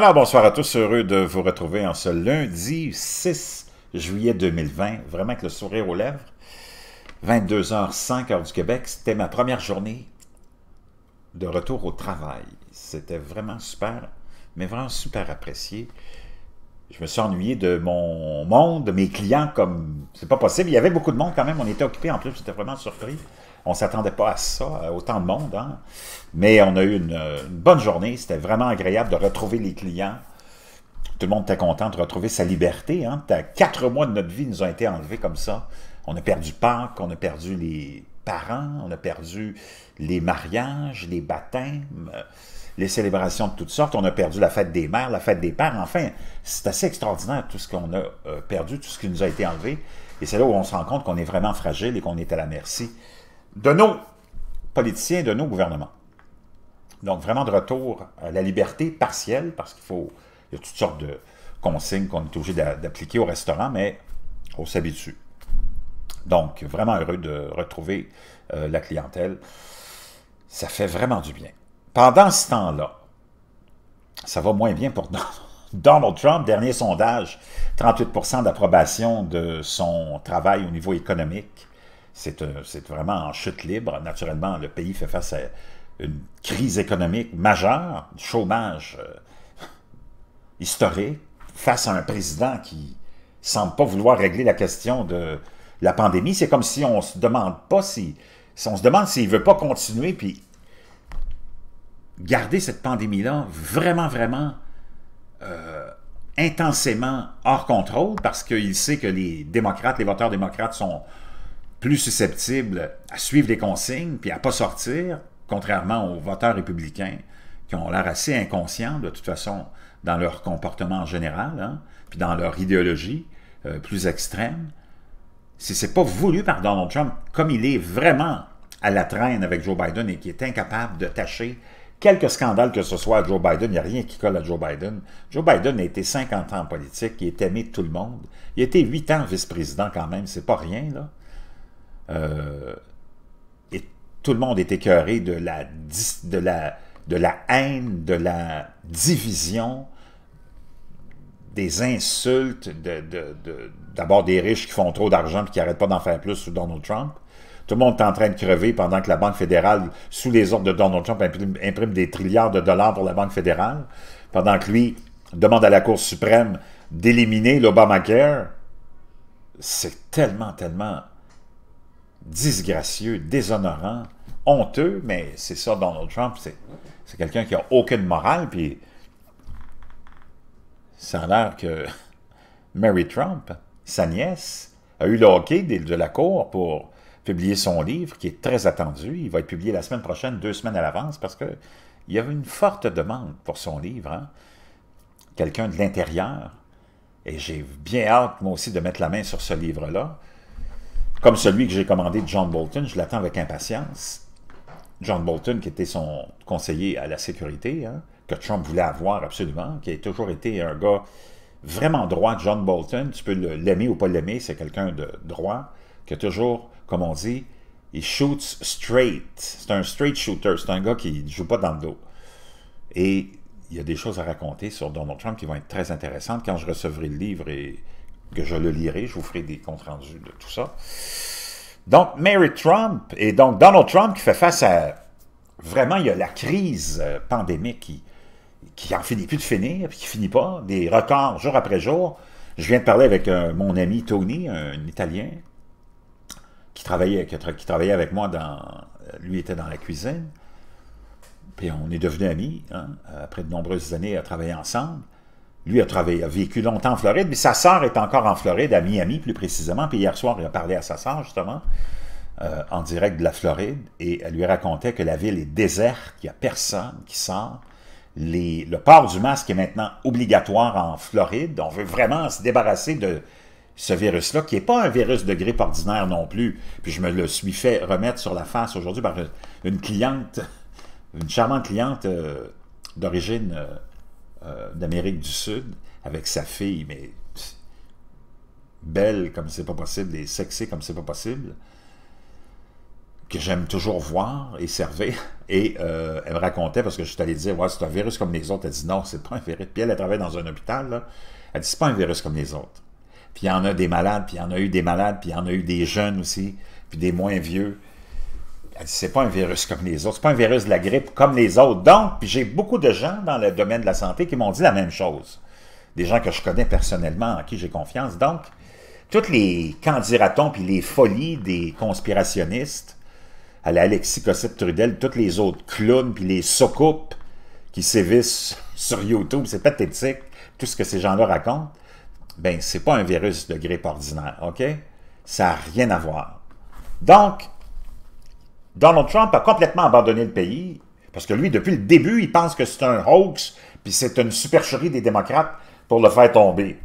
Alors bonsoir à tous, heureux de vous retrouver en ce lundi 6 juillet 2020, vraiment avec le sourire aux lèvres. 22h05 heure du Québec, c'était ma première journée de retour au travail. C'était vraiment super, mais vraiment super apprécié. Je me suis ennuyé de mon monde, de mes clients comme c'est pas possible. Il y avait beaucoup de monde quand même, on était occupé en plus, j'étais vraiment surpris. On ne s'attendait pas à ça, autant de monde. Hein. Mais on a eu une, bonne journée. C'était vraiment agréable de retrouver les clients. Tout le monde était content de retrouver sa liberté. Hein. Quatre mois de notre vie nous ont été enlevés comme ça. On a perdu Pâques, on a perdu les parents, on a perdu les mariages, les baptêmes, euh, les célébrations de toutes sortes. On a perdu la fête des mères, la fête des pères. Enfin, c'est assez extraordinaire tout ce qu'on a euh, perdu, tout ce qui nous a été enlevé. Et c'est là où on se rend compte qu'on est vraiment fragile et qu'on est à la merci de nos politiciens, de nos gouvernements. Donc, vraiment de retour à la liberté partielle, parce qu'il faut. Il y a toutes sortes de consignes qu'on est obligé d'appliquer au restaurant, mais on s'habitue. Donc, vraiment heureux de retrouver euh, la clientèle. Ça fait vraiment du bien. Pendant ce temps-là, ça va moins bien pour Donald Trump. Dernier sondage, 38 d'approbation de son travail au niveau économique. Euh, c'est vraiment en chute libre. Naturellement, le pays fait face à une crise économique majeure, chômage euh, historique, face à un président qui semble pas vouloir régler la question de la pandémie. C'est comme si on se demande pas si, si on se demande s'il veut pas continuer puis garder cette pandémie-là vraiment, vraiment euh, intensément hors contrôle parce qu'il sait que les démocrates, les voteurs démocrates sont, plus susceptibles à suivre les consignes puis à pas sortir, contrairement aux voteurs républicains qui ont l'air assez inconscients de toute façon dans leur comportement en général, hein, puis dans leur idéologie euh, plus extrême. Si c'est pas voulu par Donald Trump, comme il est vraiment à la traîne avec Joe Biden et qui est incapable de tâcher quelque scandale que ce soit à Joe Biden, il n'y a rien qui colle à Joe Biden. Joe Biden a été 50 ans en politique, il est aimé de tout le monde. Il a été 8 ans vice-président quand même, c'est pas rien, là. Euh, et tout le monde est écœuré de la, de, la, de la haine, de la division, des insultes, d'abord de, des riches qui font trop d'argent et qui n'arrêtent pas d'en faire plus sous Donald Trump. Tout le monde est en train de crever pendant que la Banque fédérale, sous les ordres de Donald Trump, imprime, imprime des trilliards de dollars pour la Banque fédérale, pendant que lui demande à la Cour suprême d'éliminer l'Obamacare. C'est tellement, tellement disgracieux, déshonorant, honteux, mais c'est ça, Donald Trump, c'est quelqu'un qui a aucune morale, puis ça a l'air que Mary Trump, sa nièce, a eu le hockey de la cour pour publier son livre, qui est très attendu. Il va être publié la semaine prochaine, deux semaines à l'avance, parce qu'il y avait une forte demande pour son livre. Hein. Quelqu'un de l'intérieur. Et j'ai bien hâte, moi aussi, de mettre la main sur ce livre-là comme celui que j'ai commandé de John Bolton, je l'attends avec impatience. John Bolton, qui était son conseiller à la sécurité, hein, que Trump voulait avoir absolument, qui a toujours été un gars vraiment droit, John Bolton, tu peux l'aimer ou pas l'aimer, c'est quelqu'un de droit, qui a toujours, comme on dit, il shoots straight. C'est un straight shooter, c'est un gars qui ne joue pas dans le dos. Et il y a des choses à raconter sur Donald Trump qui vont être très intéressantes quand je recevrai le livre et que je le lirai, je vous ferai des comptes rendus de tout ça. Donc, Mary Trump, et donc Donald Trump qui fait face à... Vraiment, il y a la crise euh, pandémique qui, qui en finit plus de finir, puis qui finit pas, des records jour après jour. Je viens de parler avec euh, mon ami Tony, un, Italien, qui travaillait, qui, travaillait avec moi dans... Euh, lui était dans la cuisine. Puis on est devenus amis, hein, après de nombreuses années à travailler ensemble lui a travaillé, a vécu longtemps en Floride, mais sa sœur est encore en Floride, à Miami plus précisément. Puis hier soir, il a parlé à sa sœur, justement, euh, en direct de la Floride, et elle lui racontait que la ville est déserte, qu'il n'y a personne qui sort. le port du masque est maintenant obligatoire en Floride. On veut vraiment se débarrasser de ce virus-là, qui n'est pas un virus de grippe ordinaire non plus. Puis je me le suis fait remettre sur la face aujourd'hui par une cliente, une charmante cliente euh, d'origine... Euh, euh, d'Amérique du Sud avec sa fille, mais belle comme c'est pas possible et sexy comme c'est pas possible, que j'aime toujours voir et servir. Et euh, elle me racontait, parce que je suis allé dire, ouais, c'est un virus comme les autres. Elle dit, non, c'est pas un virus. Puis elle, travaille dans un hôpital. Là. Elle dit, c'est pas un virus comme les autres. Puis il y en a des malades, puis il y en a eu des malades, puis il y en a eu des jeunes aussi, puis des moins vieux c'est pas un virus comme les autres, c'est pas un virus de la grippe comme les autres. Donc, j'ai beaucoup de gens dans le domaine de la santé qui m'ont dit la même chose. Des gens que je connais personnellement, en qui j'ai confiance. Donc, toutes les candidatons puis les folies des conspirationnistes, à l'Alexis Cossette Trudel, toutes les autres clowns puis les soucoupes qui sévissent sur YouTube, c'est pathétique, tout ce que ces gens-là racontent. Ben, c'est pas un virus de grippe ordinaire, OK? Ça n'a rien à voir. Donc, Donald Trump a complètement abandonné le pays, parce que lui, depuis le début, il pense que c'est un hoax, puis c'est une supercherie des démocrates pour le faire tomber.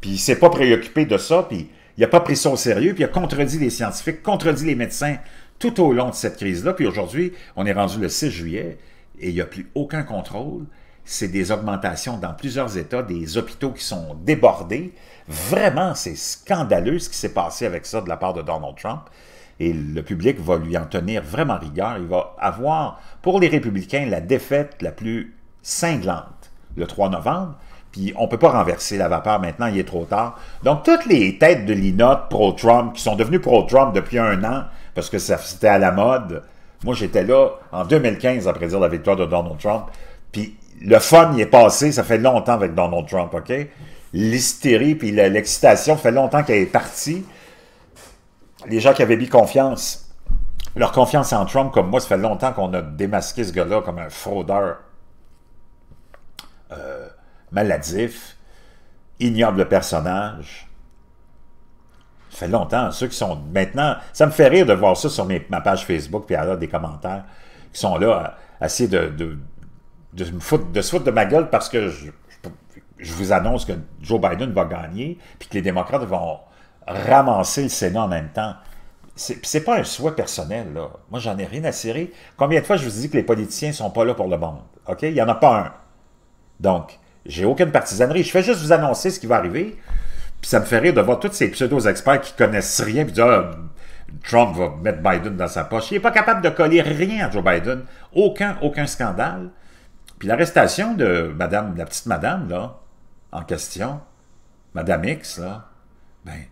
Puis il s'est pas préoccupé de ça, puis il a pas pris ça au sérieux, puis il a contredit les scientifiques, contredit les médecins tout au long de cette crise-là. Puis aujourd'hui, on est rendu le 6 juillet, et il n'y a plus aucun contrôle. C'est des augmentations dans plusieurs États, des hôpitaux qui sont débordés. Vraiment, c'est scandaleux ce qui s'est passé avec ça de la part de Donald Trump et le public va lui en tenir vraiment rigueur. Il va avoir, pour les républicains, la défaite la plus cinglante le 3 novembre, puis on ne peut pas renverser la vapeur maintenant, il est trop tard. Donc toutes les têtes de l'inote pro-Trump, qui sont devenues pro-Trump depuis un an, parce que c'était à la mode, moi j'étais là en 2015 après dire la victoire de Donald Trump, puis le fun y est passé, ça fait longtemps avec Donald Trump, OK? L'hystérie puis l'excitation fait longtemps qu'elle est partie, les gens qui avaient mis confiance, leur confiance en Trump, comme moi, ça fait longtemps qu'on a démasqué ce gars-là comme un fraudeur euh, maladif, ignoble personnage. Ça fait longtemps, ceux qui sont maintenant... Ça me fait rire de voir ça sur ma page Facebook, puis alors des commentaires qui sont là assez de, de se foutre de ma gueule parce que je, je vous annonce que Joe Biden va gagner, puis que les démocrates vont ramasser le Sénat en même temps. C'est pas un souhait personnel, là. Moi, j'en ai rien à cirer. Combien de fois je vous dis que les politiciens sont pas là pour le monde? OK? Il n'y en a pas un. Donc, j'ai aucune partisanerie. Je fais juste vous annoncer ce qui va arriver. Puis ça me fait rire de voir tous ces pseudo-experts qui connaissent rien puis ah, Trump va mettre Biden dans sa poche. Il n'est pas capable de coller rien à Joe Biden. Aucun, aucun scandale. Puis l'arrestation de madame, la petite madame, là, en question, Madame X, là, ben,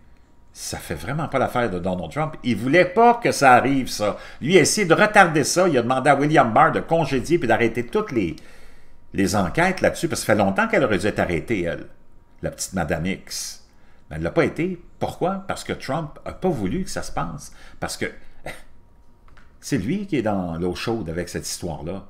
ça fait vraiment pas l'affaire de Donald Trump. Il voulait pas que ça arrive, ça. Lui a essayé de retarder ça. Il a demandé à William Barr de congédier puis d'arrêter toutes les, les enquêtes là-dessus, parce que ça fait longtemps qu'elle aurait dû être arrêtée, elle, la petite Madame X. Mais elle l'a pas été. Pourquoi? Parce que Trump a pas voulu que ça se passe. Parce que c'est lui qui est dans l'eau chaude avec cette histoire-là.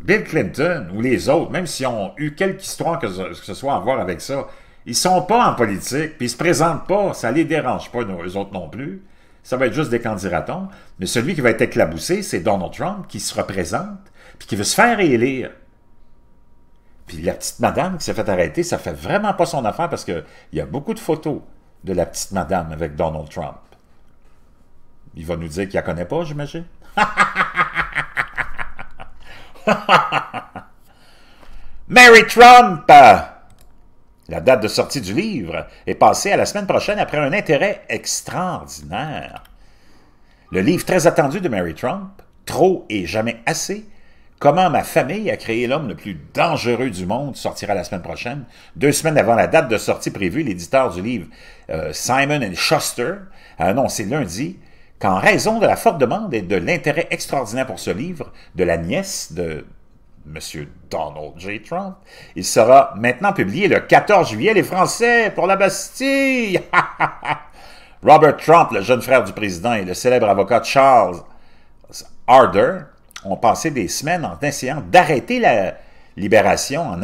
Bill Clinton ou les autres, même s'ils ont eu quelques histoire que ce soit à voir avec ça, ils sont pas en politique, puis ils se présentent pas, ça les dérange pas, nous, eux autres non plus. Ça va être juste des candidatons. Mais celui qui va être éclaboussé, c'est Donald Trump qui se représente, puis qui veut se faire élire. Puis la petite madame qui s'est fait arrêter, ça fait vraiment pas son affaire parce qu'il y a beaucoup de photos de la petite madame avec Donald Trump. Il va nous dire qu'il la connaît pas, j'imagine. Mary Trump! La date de sortie du livre est passée à la semaine prochaine après un intérêt extraordinaire. Le livre très attendu de Mary Trump, Trop et jamais assez, Comment ma famille a créé l'homme le plus dangereux du monde sortira la semaine prochaine. Deux semaines avant la date de sortie prévue, l'éditeur du livre euh, Simon Schuster a annoncé lundi qu'en raison de la forte demande et de l'intérêt extraordinaire pour ce livre de la nièce de M. Donald J. Trump. Il sera maintenant publié le 14 juillet, les Français, pour la Bastille. Robert Trump, le jeune frère du président, et le célèbre avocat Charles Harder ont passé des semaines en essayant d'arrêter la libération, en,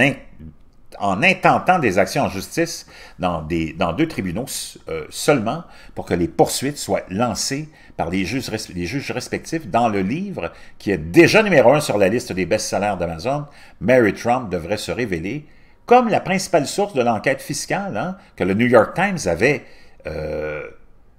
en intentant des actions en justice dans, des, dans deux tribunaux euh, seulement pour que les poursuites soient lancées par les juges, les juges respectifs dans le livre qui est déjà numéro un sur la liste des best-sellers d'Amazon, Mary Trump devrait se révéler comme la principale source de l'enquête fiscale hein, que le New York Times avait, euh,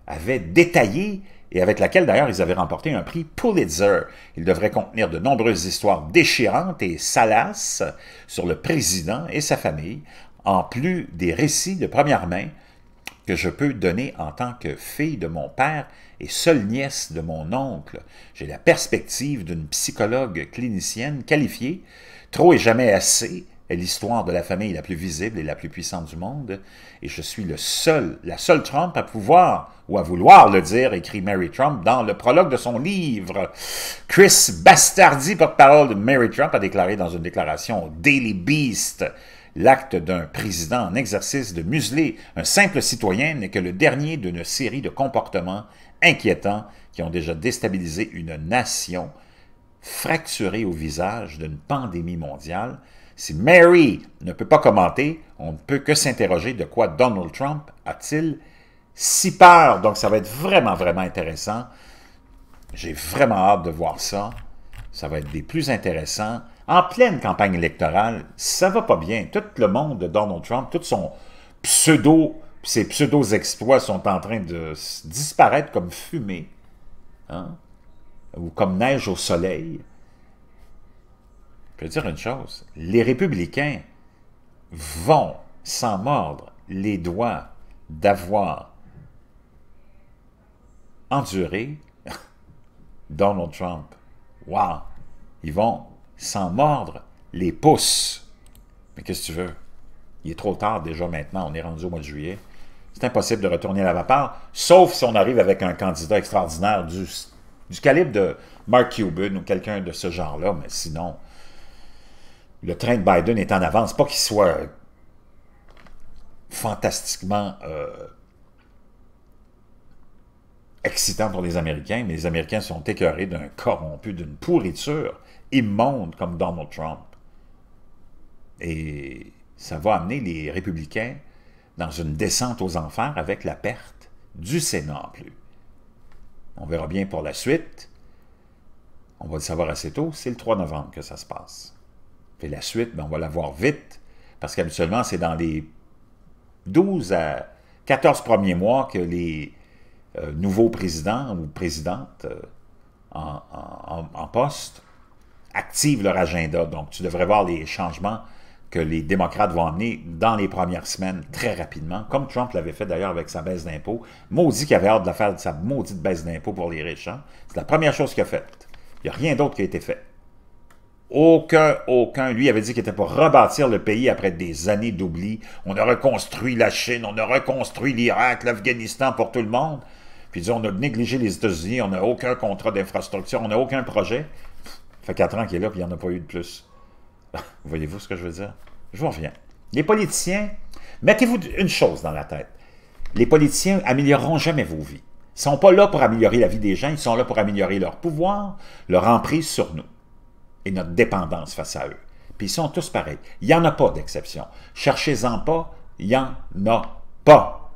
avait détaillée et avec laquelle d'ailleurs ils avaient remporté un prix Pulitzer. Il devrait contenir de nombreuses histoires déchirantes et salaces sur le président et sa famille, en plus des récits de première main que je peux donner en tant que fille de mon père et seule nièce de mon oncle. J'ai la perspective d'une psychologue clinicienne qualifiée, trop et jamais assez, est l'histoire de la famille la plus visible et la plus puissante du monde, et je suis le seul, la seule Trump à pouvoir ou à vouloir le dire, écrit Mary Trump dans le prologue de son livre. Chris Bastardi, porte-parole de Mary Trump, a déclaré dans une déclaration au Daily Beast L'acte d'un président en exercice de museler un simple citoyen n'est que le dernier d'une série de comportements inquiétants qui ont déjà déstabilisé une nation fracturée au visage d'une pandémie mondiale si Mary ne peut pas commenter, on ne peut que s'interroger de quoi Donald Trump a-t-il si peur. Donc, ça va être vraiment, vraiment intéressant. J'ai vraiment hâte de voir ça. Ça va être des plus intéressants. En pleine campagne électorale, ça va pas bien. Tout le monde de Donald Trump, tous son pseudo, ses pseudo-exploits sont en train de disparaître comme fumée. Hein, ou comme neige au soleil. Je veux dire une chose, les républicains vont s'en mordre les doigts d'avoir enduré Donald Trump. Wow! Ils vont s'en mordre les pouces. Mais qu'est-ce que tu veux? Il est trop tard déjà maintenant, on est rendu au mois de juillet. C'est impossible de retourner à la vapeur, sauf si on arrive avec un candidat extraordinaire du, du calibre de Mark Cuban ou quelqu'un de ce genre-là, mais sinon, le train de Biden est en avance. Pas qu'il soit euh, fantastiquement euh, excitant pour les Américains, mais les Américains sont écœurés d'un corrompu, d'une pourriture immonde comme Donald Trump. Et ça va amener les républicains dans une descente aux enfers avec la perte du Sénat en plus. On verra bien pour la suite. On va le savoir assez tôt, c'est le 3 novembre que ça se passe la suite, ben, on va la voir vite, parce qu'habituellement, c'est dans les 12 à 14 premiers mois que les euh, nouveaux présidents ou présidentes euh, en, poste activent leur agenda. Donc, tu devrais voir les changements que les démocrates vont amener dans les premières semaines très rapidement, comme Trump l'avait fait d'ailleurs avec sa baisse d'impôts. Maudit qu'il avait hâte de la faire, sa maudite baisse d'impôts pour les riches. Hein. C'est la première chose qu'il a faite. Il n'y a rien d'autre qui a été fait. Aucun, aucun. Lui avait dit qu'il était pour rebâtir le pays après des années d'oubli. On a reconstruit la Chine, on a reconstruit l'Irak, l'Afghanistan pour tout le monde. Puis on a négligé les États-Unis, on n'a aucun contrat d'infrastructure, on n'a aucun projet. Ça fait quatre ans qu'il est là, puis il n'y en a pas eu de plus. Voyez-vous ce que je veux dire? Je vous reviens. Les politiciens, mettez-vous une chose dans la tête. Les politiciens amélioreront jamais vos vies. Ils ne sont pas là pour améliorer la vie des gens, ils sont là pour améliorer leur pouvoir, leur emprise sur nous notre dépendance face à eux. Puis ils sont tous pareils. Il n'y en a pas d'exception. Cherchez-en pas, il n'y en a pas.